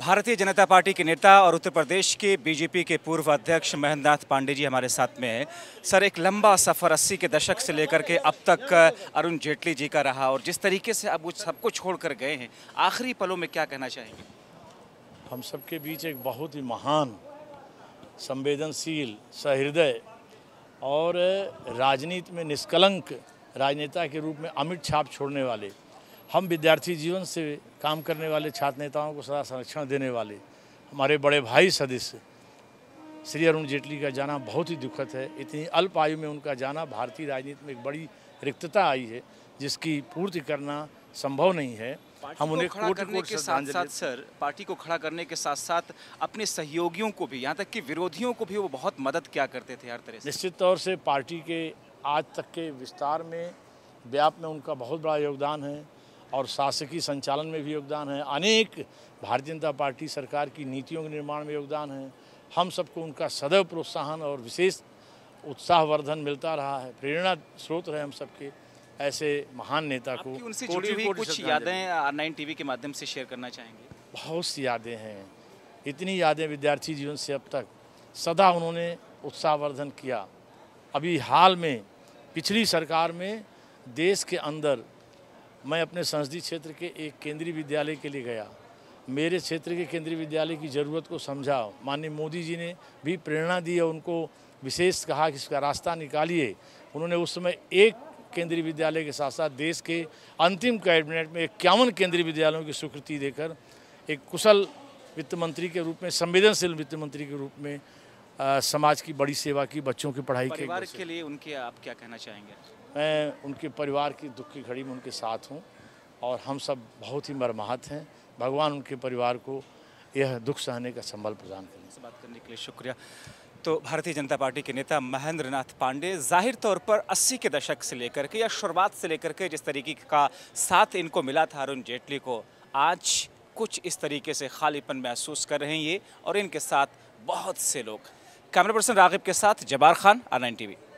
भारतीय जनता पार्टी के नेता और उत्तर प्रदेश के बीजेपी के पूर्व अध्यक्ष महेंद्र पांडे जी हमारे साथ में हैं सर एक लंबा सफ़र अस्सी के दशक से लेकर के अब तक अरुण जेटली जी का रहा और जिस तरीके से अब वो सबको छोड़ कर गए हैं आखिरी पलों में क्या कहना चाहेंगे हम सबके बीच एक बहुत ही महान संवेदनशील सहृदय और राजनीति में निष्कलंक राजनेता के रूप में अमिट छाप छोड़ने वाले हम विद्यार्थी जीवन से काम करने वाले छात्र नेताओं को सदा संरक्षण देने वाले हमारे बड़े भाई सदस्य श्री अरुण जेटली का जाना बहुत ही दुखद है इतनी अल्प आयु में उनका जाना भारतीय राजनीति में एक बड़ी रिक्तता आई है जिसकी पूर्ति करना संभव नहीं है हम उन्हें खड़ा करने के साथ साथ सर पार्टी को खड़ा करने के साथ साथ अपने सहयोगियों को भी यहाँ तक कि विरोधियों को भी वो बहुत मदद क्या करते थे हर तरह से निश्चित तौर से पार्टी के आज तक के विस्तार में व्याप में उनका बहुत बड़ा योगदान है और शासकीय संचालन में भी योगदान है अनेक भारतीय जनता पार्टी सरकार की नीतियों के निर्माण में योगदान है हम सबको उनका सदैव प्रोत्साहन और विशेष उत्साहवर्धन मिलता रहा है प्रेरणा स्रोत रहे हम सबके ऐसे महान नेता को उनसे जुड़ी हुई कुछ यादें आर नाइन टी के माध्यम से शेयर करना चाहेंगे बहुत सी यादें हैं इतनी यादें विद्यार्थी जीवन से अब तक सदा उन्होंने उत्साहवर्धन किया अभी हाल में पिछली सरकार में देश के अंदर मैं अपने संसदीय क्षेत्र के एक केंद्रीय विद्यालय के लिए गया मेरे क्षेत्र के केंद्रीय विद्यालय की ज़रूरत को समझा माननीय मोदी जी ने भी प्रेरणा दी है उनको विशेष कहा कि इसका रास्ता निकालिए उन्होंने उस समय एक केंद्रीय विद्यालय के साथ साथ देश के अंतिम कैबिनेट में इक्यावन केंद्रीय विद्यालयों की स्वीकृति देकर एक कुशल वित्त मंत्री के रूप में संवेदनशील वित्त मंत्री के रूप में समाज की बड़ी सेवा की बच्चों की पढ़ाई परिवार के, के लिए उनके आप क्या कहना चाहेंगे मैं उनके परिवार की दुख की घड़ी में उनके साथ हूँ और हम सब बहुत ही मरमाहत हैं भगवान उनके परिवार को यह दुख सहने का संबल प्रदान करें बात करने के लिए शुक्रिया तो भारतीय जनता पार्टी के नेता महेंद्र नाथ पांडे जाहिर तौर पर 80 के दशक से लेकर के या शुरुआत से लेकर के जिस तरीके का साथ इनको मिला था अरुण जेटली को आज कुछ इस तरीके से खालीपन महसूस कर रहे हैं ये और इनके साथ बहुत से लोग कैमरा पर्सन रागिब के साथ जबार खान आर नाइन टी